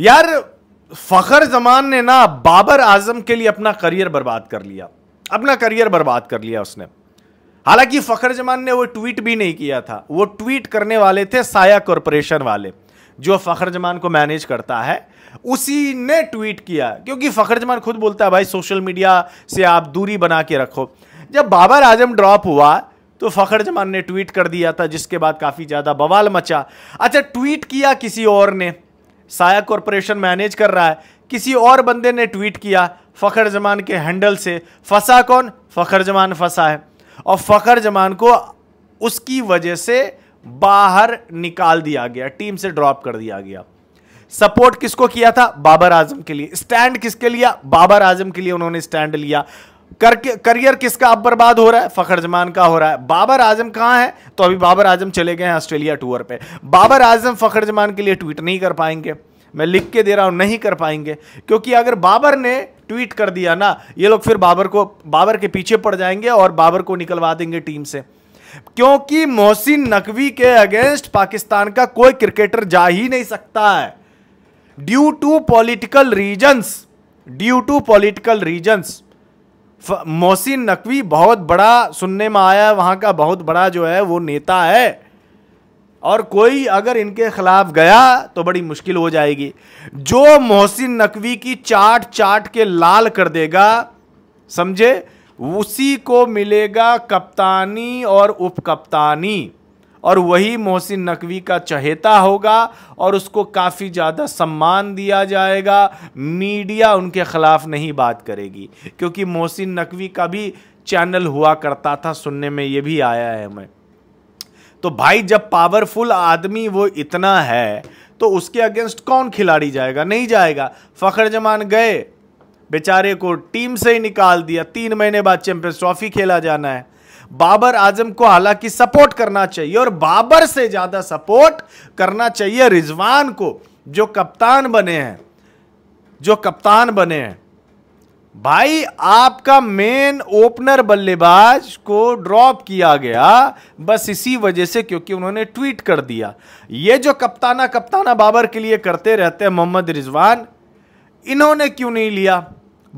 यार फखर जमान ने ना बाबर आजम के लिए अपना करियर बर्बाद कर लिया अपना करियर बर्बाद कर लिया उसने हालांकि फखर जमान ने वो ट्वीट भी नहीं किया था वो ट्वीट करने वाले थे साया कॉरपोरेशन वाले जो फखर जमान को मैनेज करता है उसी ने ट्वीट किया क्योंकि फखर जमान खुद बोलता है भाई सोशल मीडिया से आप दूरी बना के रखो जब बाबर आजम ड्रॉप हुआ तो फखर जमान ने ट्वीट कर दिया था जिसके बाद काफ़ी ज़्यादा बवाल मचा अच्छा ट्वीट किया किसी और ने साया कॉरपोरेशन मैनेज कर रहा है किसी और बंदे ने ट्वीट किया फ़खर जमान के हैंडल से फंसा कौन फ़खर जमान फंसा है और फ़खर जमान को उसकी वजह से बाहर निकाल दिया गया टीम से ड्रॉप कर दिया गया सपोर्ट किसको किया था बाबर आजम के लिए स्टैंड किसके लिया बाबर आजम के लिए उन्होंने स्टैंड लिया करके करियर किसका अब बर्बाद हो रहा है फखर जमान का हो रहा है बाबर आजम कहाँ है तो अभी बाबर आजम चले गए हैं ऑस्ट्रेलिया टूर पे बाबर आजम फखर जमान के लिए ट्वीट नहीं कर पाएंगे मैं लिख के दे रहा हूँ नहीं कर पाएंगे क्योंकि अगर बाबर ने ट्वीट कर दिया ना ये लोग फिर बाबर को बाबर के पीछे पड़ जाएंगे और बाबर को निकलवा देंगे टीम से क्योंकि मोहसिन नकवी के अगेंस्ट पाकिस्तान का कोई क्रिकेटर जा ही नहीं सकता है due to political reasons due to political reasons Mohsin Naqvi बहुत बड़ा सुनने में आया है वहां का बहुत बड़ा जो है वो नेता है और कोई अगर इनके खिलाफ गया तो बड़ी मुश्किल हो जाएगी जो मोहसिन नकवी की चाट चाट के लाल कर देगा समझे उसी को मिलेगा कप्तानी और उप कप्तानी और वही मोहसिन नकवी का चहेता होगा और उसको काफ़ी ज़्यादा सम्मान दिया जाएगा मीडिया उनके ख़िलाफ़ नहीं बात करेगी क्योंकि मोहसिन नकवी का भी चैनल हुआ करता था सुनने में ये भी आया है हमें तो भाई जब पावरफुल आदमी वो इतना है तो उसके अगेंस्ट कौन खिलाड़ी जाएगा नहीं जाएगा फ़खर जमान गए बेचारे को टीम से ही निकाल दिया तीन महीने बाद चैंपियंस ट्रॉफी खेला जाना है बाबर आजम को हालांकि सपोर्ट करना चाहिए और बाबर से ज़्यादा सपोर्ट करना चाहिए रिजवान को जो कप्तान बने हैं जो कप्तान बने हैं भाई आपका मेन ओपनर बल्लेबाज को ड्रॉप किया गया बस इसी वजह से क्योंकि उन्होंने ट्वीट कर दिया ये जो कप्ताना कप्ताना बाबर के लिए करते रहते हैं मोहम्मद रिजवान इन्होंने क्यों नहीं लिया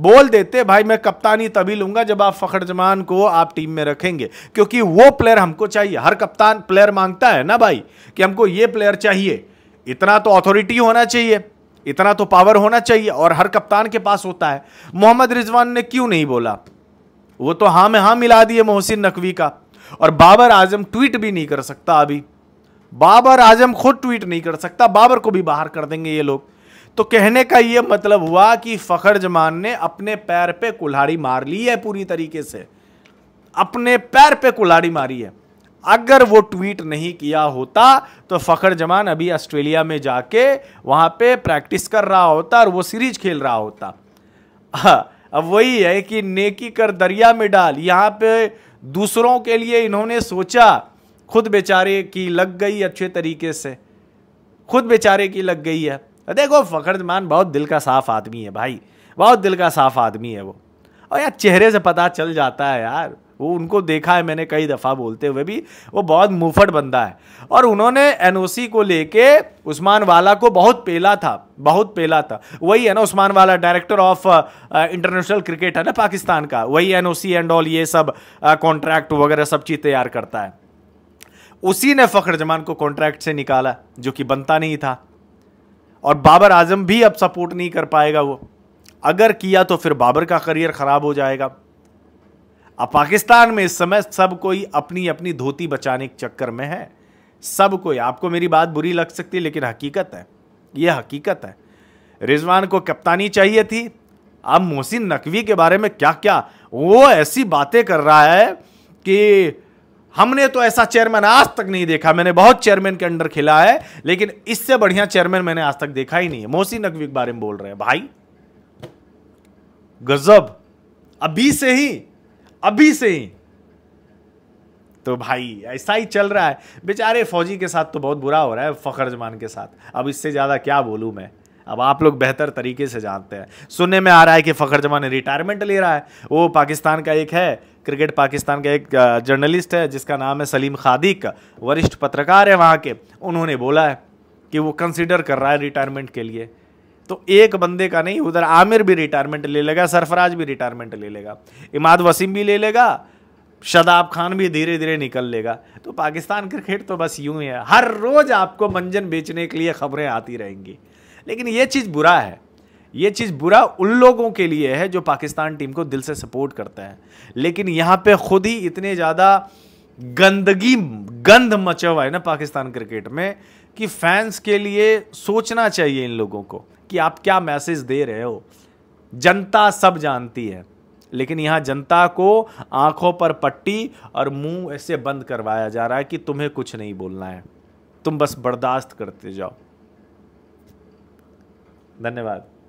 बोल देते भाई मैं कप्तानी तभी लूंगा जब आप फखर जमान को आप टीम में रखेंगे क्योंकि वो प्लेयर हमको चाहिए हर कप्तान प्लेयर मांगता है ना भाई कि हमको ये प्लेयर चाहिए इतना तो अथॉरिटी होना चाहिए इतना तो पावर होना चाहिए और हर कप्तान के पास होता है मोहम्मद रिजवान ने क्यों नहीं बोला वो तो हाँ में हाँ मिला दिए मोहसिन नकवी का और बाबर आजम ट्वीट भी नहीं कर सकता अभी बाबर आजम खुद ट्वीट नहीं कर सकता बाबर को भी बाहर कर देंगे ये लोग तो कहने का ये मतलब हुआ कि फ़खर जमान ने अपने पैर पे कुल्हाड़ी मार ली है पूरी तरीके से अपने पैर पे कुल्हाड़ी मारी है अगर वो ट्वीट नहीं किया होता तो फ़खर जमान अभी ऑस्ट्रेलिया में जाके वहाँ पे प्रैक्टिस कर रहा होता और वो सीरीज खेल रहा होता हाँ, अब वही है कि नेकी कर दरिया में डाल यहाँ पे दूसरों के लिए इन्होंने सोचा खुद बेचारे की लग गई अच्छे तरीके से खुद बेचारे की लग गई है देखो फ़खर जमान बहुत दिल का साफ आदमी है भाई बहुत दिल का साफ आदमी है वो और यार चेहरे से पता चल जाता है यार वो उनको देखा है मैंने कई दफ़ा बोलते हुए भी वो बहुत मुफट बंदा है और उन्होंने एनओसी को लेके उस्मान वाला को बहुत पेला था बहुत पेला था वही है ना उस्मान वाला डायरेक्टर ऑफ इंटरनेशनल क्रिकेट है ना पाकिस्तान का वही एनओसी एंड ऑल ये सब कॉन्ट्रैक्ट वगैरह सब चीज़ तैयार करता है उसी ने फख्र जमान को कॉन्ट्रैक्ट से निकाला जो कि बनता नहीं था और बाबर आजम भी अब सपोर्ट नहीं कर पाएगा वो अगर किया तो फिर बाबर का करियर ख़राब हो जाएगा अब पाकिस्तान में इस समय सब कोई अपनी अपनी धोती बचाने के चक्कर में है सब कोई आपको मेरी बात बुरी लग सकती है लेकिन हकीकत है ये हकीकत है रिजवान को कप्तानी चाहिए थी अब मोहसिन नकवी के बारे में क्या क्या वो ऐसी बातें कर रहा है कि हमने तो ऐसा चेयरमैन आज तक नहीं देखा मैंने बहुत चेयरमैन के अंडर खेला है लेकिन इससे बढ़िया चेयरमैन मैंने आज तक देखा ही नहीं है मोहसिन नकवी के बारे में बोल रहे हैं भाई गजब अभी से ही अभी से ही तो भाई ऐसा ही चल रहा है बेचारे फौजी के साथ तो बहुत बुरा हो रहा है फ़खर जमान के साथ अब इससे ज़्यादा क्या बोलूँ मैं अब आप लोग बेहतर तरीके से जानते हैं सुनने में आ रहा है कि फ़खर जमान रिटायरमेंट ले रहा है वो पाकिस्तान का एक है क्रिकेट पाकिस्तान का एक जर्नलिस्ट है जिसका नाम है सलीम खादिक वरिष्ठ पत्रकार है वहाँ के उन्होंने बोला है कि वो कंसिडर कर रहा है रिटायरमेंट के लिए तो एक बंदे का नहीं उधर आमिर भी रिटायरमेंट ले लेगा सरफराज भी रिटायरमेंट ले लेगा इमाद वसीम भी ले लेगा शदाब खान भी धीरे धीरे निकल लेगा तो पाकिस्तान क्रिकेट तो बस यूं ही है हर रोज़ आपको मंजन बेचने के लिए खबरें आती रहेंगी लेकिन ये चीज़ बुरा है ये चीज़ बुरा उन लोगों के लिए है जो पाकिस्तान टीम को दिल से सपोर्ट करते हैं लेकिन यहाँ पे खुद ही इतने ज़्यादा गंदगी गंध मचा हुआ है ना पाकिस्तान क्रिकेट में कि फैंस के लिए सोचना चाहिए इन लोगों को कि आप क्या मैसेज दे रहे हो जनता सब जानती है लेकिन यहां जनता को आंखों पर पट्टी और मुंह ऐसे बंद करवाया जा रहा है कि तुम्हें कुछ नहीं बोलना है तुम बस बर्दाश्त करते जाओ धन्यवाद